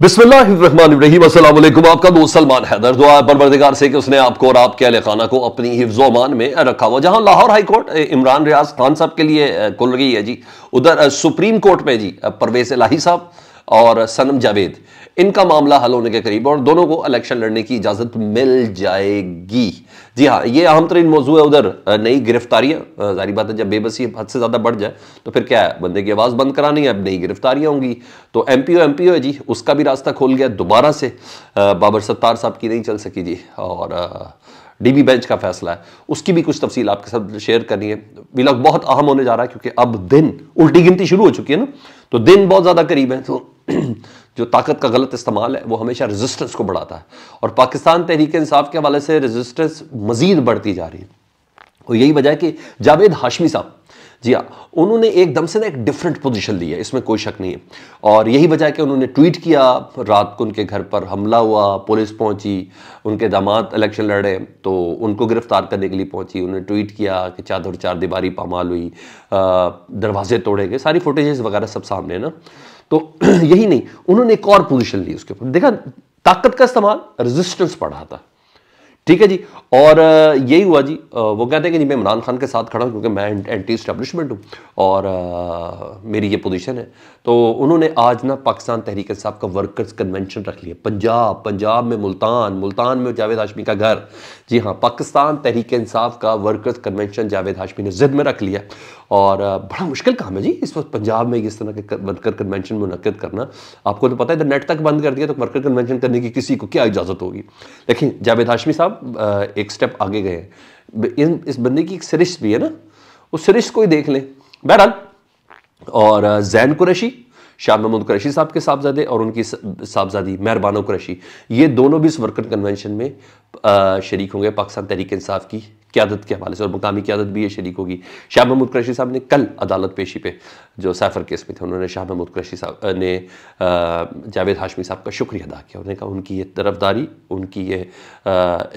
बिस्मिल्लाम आपका दोस्त सलमान हैदर दुआ परवरदिगार से कि उसने आपको और आपके अहल खाना को अपनी हिफ्जोमान में रखा हुआ जहां लाहौर हाई कोर्ट इमरान रियाज खान साहब के लिए खुल गई है जी उधर सुप्रीम कोर्ट में जी परवेज लाही साहब और सनम जावेद इनका मामला हल होने के करीब और दोनों को इलेक्शन लड़ने की इजाज़त मिल जाएगी जी हाँ ये अहम तरीन मौजू है उधर नई गिरफ्तारियां जारी बात है जब बेबसी हद से ज़्यादा बढ़ जाए तो फिर क्या है बंदे की आवाज़ बंद करानी है अब नई गिरफ्तारियां होंगी तो M P O M P O है जी उसका भी रास्ता खोल गया दोबारा से बाबर सत्तार साहब की नहीं चल सकी जी और डीबी बेंच का फैसला है उसकी भी कुछ तफसील आपके साथ शेयर करनी है व्लॉग बहुत अहम होने जा रहा है क्योंकि अब दिन उल्टी गिनती शुरू हो चुकी है ना तो दिन बहुत ज़्यादा करीब है तो जो ताकत का गलत इस्तेमाल है वो हमेशा रेजिस्टेंस को बढ़ाता है और पाकिस्तान तहरीक इंसाफ के हवाले से रेजिस्टेंस मज़ीद बढ़ती जा रही है और यही वजह है कि जावेद हाशमी साहब जी हाँ उन्होंने एक दम से ना एक डिफरेंट पोजीशन ली है इसमें कोई शक नहीं है और यही वजह कि उन्होंने ट्वीट किया रात को उनके घर पर हमला हुआ पुलिस पहुंची उनके दामाद इलेक्शन लड़े तो उनको गिरफ्तार करने के लिए पहुंची उन्होंने ट्वीट किया कि चादर चार दीवारी पामाल हुई दरवाजे तोड़े गए सारी फुटेज वगैरह सब सामने ना तो यही नहीं उन्होंने एक और पोजीशन ली उसके ऊपर देखा ताकत का इस्तेमाल रेजिस्टेंस पढ़ा था ठीक है जी और यही हुआ जी वो कहते हैं कि जी मैं इमरान खान के साथ खड़ा हूँ क्योंकि मैं एंटी इस्टेब्लिशमेंट हूँ और आ, मेरी ये पोजीशन है तो उन्होंने आज ना पाकिस्तान तहरीक साहब का वर्कर्स कन्वेंशन रख लिया पंजाब पंजाब में मुल्तान मुल्तान में जावेद हाशमी का घर जी हाँ पाकिस्तान तहरीक इंसाफ का वर्कर्स कन्वेंशन जावेद हाशमी ने जिद में रख लिया और बड़ा मुश्किल काम है जी इस वक्त पंजाब में इस तरह के वर्कर कन्वेंशन मुनद करना आपको तो पता है इधर नेट तक बंद कर दिया तो वर्कर कन्वेंशन करने की किसी को क्या इजाज़त होगी लेकिन जावेद हाशमी साहब एक स्टेप आगे गए इन इस बंदे की एक सरिश भी है ना उस सरिश को ही देख लें बहरहाल और जैन कुरैशी शाह महमूद कुरैशी साहब के साहबजादे और उनकी साहबजादी मेहरबानो कुरैशी ये दोनों भी इस वर्कर कन्वेंशन में शरीक होंगे पाकिस्तान तहरीक इंसाफ की क्यादत के हवाले से और मकामी क्यादत भी ये शरीक होगी शाह महमूद क्रशी साहब ने कल अदालत पेशी पे जो सैफर केस में थे उन्होंने शाह महमूद क्रशी साहब ने जावेद हाशमी साहब का शुक्रिया अदा किया उन्होंने कहा उनकी ये तरफदारी उनकी ये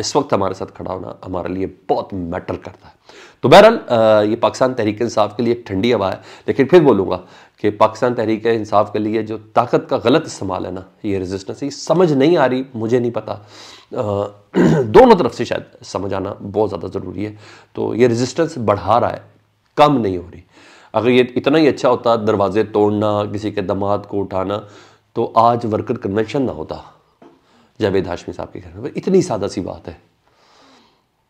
इस वक्त हमारे साथ खड़ा होना हमारे लिए बहुत मैटर करता है तो बहरहाल ये पाकिस्तान तहरीक इंसाफ के लिए एक ठंडी हवा है लेकिन फिर बोलूँगा कि पाकिस्तान तहरीक इंसाफ के लिए जो ताकत का गलत इस्तेमाल है ना ये रेजिस्टेंस ये समझ नहीं आ रही मुझे नहीं पता दोनों तरफ से शायद समझ आना बहुत ज़्यादा ज़रूरी है तो ये रेजिस्टेंस बढ़ा रहा है कम नहीं हो रही अगर ये इतना ही अच्छा होता दरवाजे तोड़ना किसी के दमाद को उठाना तो आज वर्कर कन्वेंशन ना होता जावेद हाशमी साहब के घर में इतनी सादा सी बात है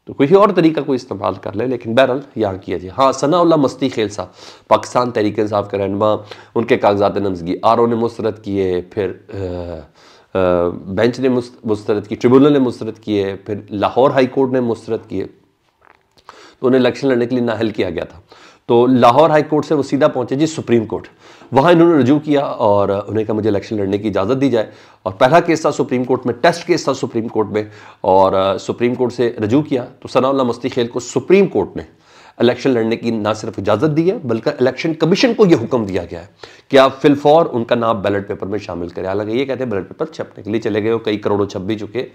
तो कोई और तरीका कोई इस्तेमाल कर ले लेकिन बहरहाल यहाँ किया जाए हाँ उल्ला मस्ती खेल साहब पाकिस्तान तहरीक इंसाफ के रहनमा उनके कागजात नमजगी आर ओ ने मुस्रद किए फिर आ, आ, बेंच ने मुस्रद की ट्रिब्यूनल ने मुस्रद किए फिर लाहौर हाई कोर्ट ने मुस्रद किए तो उन्हें इलेक्शन लड़ने के लिए नाहल किया गया था तो लाहौर हाई कोर्ट से वो सीधा पहुंचे जी सुप्रीम कोर्ट वहाँ इन्होंने रजू किया और उन्हें कहा मुझे इलेक्शन लड़ने की इजाज़त दी जाए और पहला केस था सुप्रीम कोर्ट में टेस्ट केस था सुप्रीम कोर्ट में और सुप्रीम कोर्ट से रजू किया तो सनाउल्ला मस्ती खेल को सुप्रीम कोर्ट ने इलेक्शन लड़ने की ना सिर्फ इजाज़त दी है बल्कि इलेक्शन कमीशन को यह हुक्म दिया गया है कि आप फिलफौर उनका नाम बैलेट पेपर में शामिल करें हालांकि ये कहते हैं बैलेट पेपर छपने के लिए चले गए हो कई करोड़ों छप भी चुके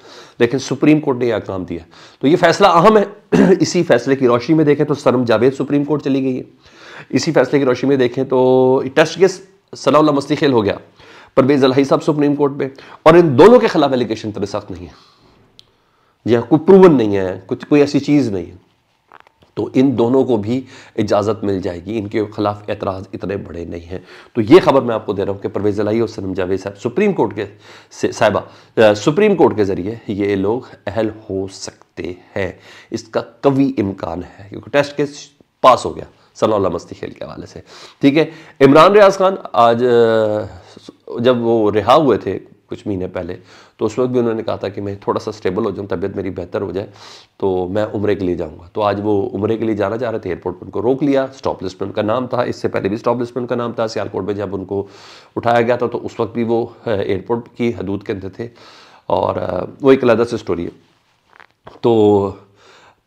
लेकिन सुप्रीम कोर्ट ने यह काम दिया तो ये फैसला अहम है इसी फैसले की रोशनी में देखें तो सरम जावेद सुप्रीम कोर्ट चली गई है इसी फैसले की रोशनी में देखें तो टेस्ट केस सलाउल्ला मस्ती खेल हो गया परवेज अलाई साहब सुप्रीम कोर्ट में और इन दोनों के खिलाफ एलिगेशन तरह सख्त नहीं है जी हाँ कोई प्रूवन नहीं है कुछ कोई ऐसी चीज़ नहीं है तो इन दोनों को भी इजाज़त मिल जाएगी इनके खिलाफ एतराज़ इतने बड़े नहीं हैं तो ये खबर मैं आपको दे रहा हूँ कि परवेज़ अलाई और सनम जावेद साहब सुप्रीम कोर्ट के साहबा सुप्रीम कोर्ट के ज़रिए ये लोग अहल हो सकते सकते हैं इसका कभी इम्कान है क्योंकि टेस्ट केस पास हो गया सलोला मस्ती खेल के हवाले से ठीक है इमरान रियाज खान आज जब वो रिहा हुए थे कुछ महीने पहले तो उस वक्त भी उन्होंने कहा था कि मैं थोड़ा सा स्टेबल हो जाऊँ तबीयत मेरी बेहतर हो जाए तो मैं उम्र के लिए जाऊँगा तो आज वो उम्र के लिए जाना चाह रहे थे एयरपोर्ट पर उनको रोक लिया स्टॉप लिस्ट में उनका नाम था इससे पहले भी स्टॉप लिस्ट में उनका नाम था सियालकोट में जब उनको उठाया गया था तो उस वक्त भी वो एयरपोर्ट की हदूद के अंदर थे और वो एक अलहदा से स्टोरी है तो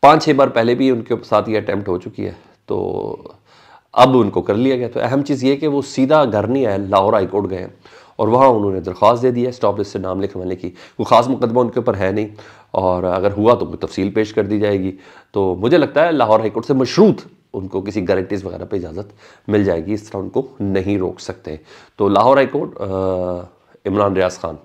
पाँच छः बार पहले भी उनके साथ ये अटैम्प्ट हो चुकी है तो अब उनको कर लिया गया तो अहम चीज़ ये कि वो सीधा घर नहीं आए लाहौर हाई कोर्ट गए और वहाँ उन्होंने दरख्वास्त दे दी है स्टॉप लिस्ट से नाम लिखवाने की कोई ख़ास मुकदमा उनके ऊपर है नहीं और अगर हुआ तो कोई तफसील पेश कर दी जाएगी तो मुझे लगता है लाहौर हाईकोर्ट से मशरूत उनको किसी गारंटीज़ वगैरह पर इजाज़त मिल जाएगी इस तरह उनको नहीं रोक सकते तो लाहौर हाईकोर्ट इमरान रियाज खान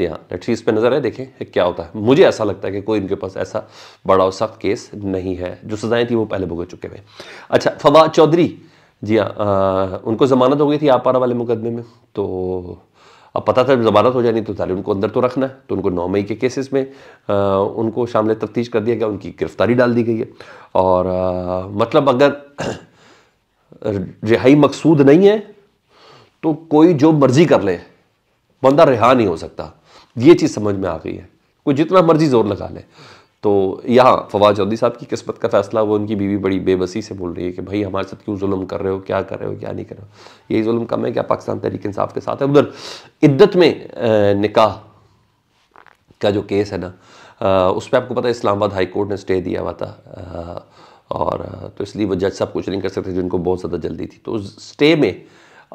जी हाँ लेट्स इस पर नज़र है देखें क्या होता है मुझे ऐसा लगता है कि कोई इनके पास ऐसा बड़ा और सख्त केस नहीं है जो सजाएं थी वो पहले भुगत चुके हुए अच्छा फवा चौधरी जी हाँ उनको ज़मानत हो गई थी आपारा वाले मुकदमे में तो अब पता था ज़मानत हो जानी तो ताले उनको अंदर तो रखना है तो उनको नौ मई के केसेस में आ, उनको शामिल तफ्तीश कर दिया गया उनकी गिरफ्तारी डाल दी गई है और आ, मतलब अगर रिहाई मकसूद नहीं है तो कोई जो मर्ज़ी कर ले बंदा रिहा नहीं हो सकता ये चीज़ समझ में आ गई है कोई जितना मर्जी जोर लगा ले तो यहाँ फवाद चौधरी साहब की किस्मत का फैसला वो उनकी बीवी बड़ी बेबसी से बोल रही है कि भाई हमारे साथ क्यों जुल्म कर रहे हो क्या कर रहे हो क्या नहीं कर रहे हो यही जुल्म कम है क्या पाकिस्तान तहरीक इंसाफ के साथ है उधर इद्दत में निकाह का जो केस है ना उस पर आपको पता है इस्लामाबाद हाई कोर्ट ने स्टे दिया हुआ था और तो इसलिए वो जज साहब कुछ नहीं कर सकते जिनको बहुत ज़्यादा जल्दी थी तो स्टे में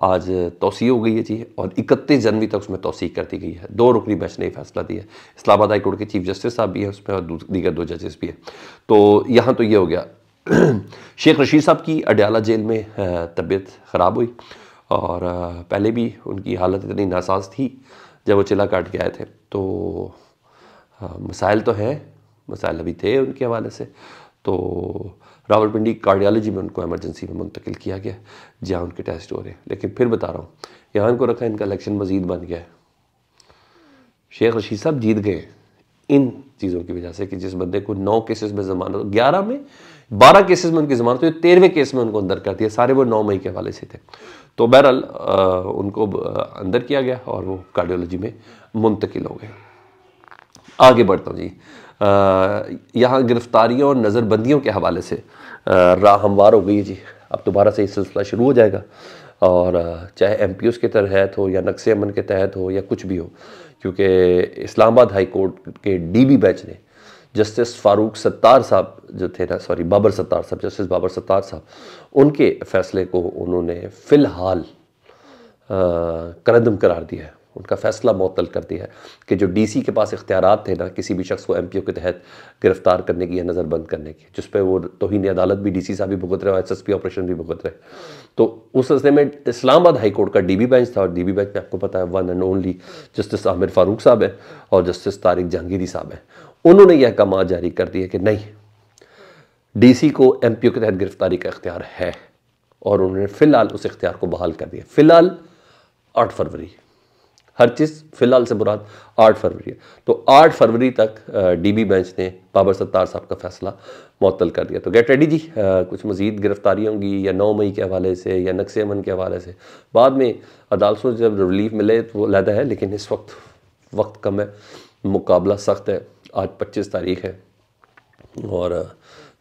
आज तोसी हो गई है जी और इकतीस जनवरी तक उसमें तोसी कर दी गई है दो रुकनी बेंच ने फैसला दिया है इस्लामाबाद हाई कोर्ट के चीफ जस्टिस साहब भी हैं उसमें और दीगर दो जजेस भी हैं तो यहाँ तो ये हो गया शेख रशीद साहब की अडयाला जेल में तबीयत ख़राब हुई और पहले भी उनकी हालत इतनी नासाज थी जब वो चिल्ला काट के आए थे तो मसाइल तो हैं मसाइल अभी थे उनके हवाले से तो रावलपिंडी कार्डियालॉजी में उनको एमरजेंसी में मुंतकिल किया गया जहाँ उनके टेस्ट हो रहे हैं लेकिन फिर बता रहा हूँ यहाँ इनको रखा इनका इलेक्शन मजीद बन गया है शेख रशीद साहब जीत गए इन चीज़ों की वजह से कि जिस बंदे को नौ केसेस में जमानत ग्यारह में बारह केसेस में उनकी जमानत हुई तेरहवें केस में उनको अंदर कर दिया सारे वो नौ मई के हवाले से थे तो बहरहाल उनको अंदर किया गया और वो कार्डियोलॉजी में मुंतकिल हो गए आगे बढ़ता हूँ जी यहाँ गिरफ्तारियों और नज़रबंदियों के हवाले से राह हमवार हो गई जी अब दोबारा से ये सिलसिला शुरू हो जाएगा और चाहे एम पी के तहत हो या नक्श अमन के तहत हो या कुछ भी हो क्योंकि इस्लामाबाद हाई कोर्ट के डी बी बैच ने जस्टिस फारूक सत्तार साहब जो थे ना सॉरी बाबर सत्तार साहब जस्टिस बाबर सत्तार साहब उनके फैसले को उन्होंने फ़िलहाल करदम करार दिया है उनका फैसला मअतल कर दिया है कि जो डी सी के पास इख्तियार थे ना किसी भी शख्स को एम पी ओ के तहत गिरफ्तार करने की या नज़रबंद करने की जिस पर वो तोहनी अदालत भी डी सी साहब भी भुगत रहे और एस एस पी ऑपरेशन भी भुगत रहे तो उस सिलसिले में इस्लामाबाद हाई कोर्ट का डी बी बेंच था और डी बी बेंच में आपको पता है one and only justice Aamir Farooq साहब हैं और जस्टिस तारिक जहांगीरी साहब हैं उन्होंने यह अहकाम जारी कर दिया कि नहीं डी सी को एम पी ओ के तहत गिरफ्तारी का इख्तियार है और उन्होंने फ़िलहाल उस इख्तियार को बहाल कर दिया फ़िलहाल आठ फरवरी हर चीज़ फिलहाल से बुरा आठ फरवरी है तो आठ फरवरी तक डीबी बेंच ने बाबर सत्तार साहब का फैसला मअतल कर दिया तो गेट रेडी जी आ, कुछ मजीद गिरफ्तारी होंगी या नौ मई के हवाले से या नक्श अमन के हवाले से बाद में अदालतों से जब रिलीफ मिले तो वो लहदा है लेकिन इस वक्त वक्त कम है मुकाबला सख्त है आज पच्चीस तारीख है और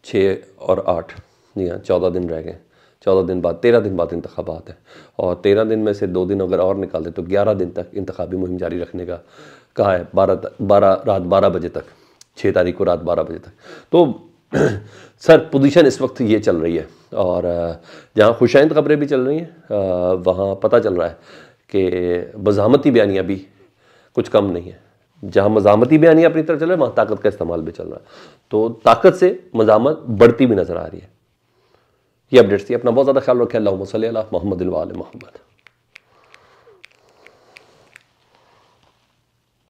छः और आठ जी हाँ चौदह दिन रह गए चौदह दिन बाद तेरह दिन बाद इंतबात है और तेरह दिन में से दो दिन अगर और निकाल दें तो ग्यारह दिन तक इंतबी मुहिम जारी रखने का कहा है बारह बारह रात बारह बजे तक छः तारीख को रात बारह बजे तक तो सर पोजीशन इस वक्त ये चल रही है और जहाँ खुशाइंद खबरें भी चल रही हैं वहाँ पता चल रहा है कि मजामती बयानियाँ भी कुछ कम नहीं है जहाँ मजामती बयानियाँ अपनी तरफ चल रहा है वहाँ ताकत का इस्तेमाल भी चल रहा है तो ताकत से मजामत बढ़ती भी नज़र आ रही है ये अपडेट्स थी अपना बहुत ज़्यादा ख्याल रखें अल्लाह मसल मोहम्मद मोहम्मद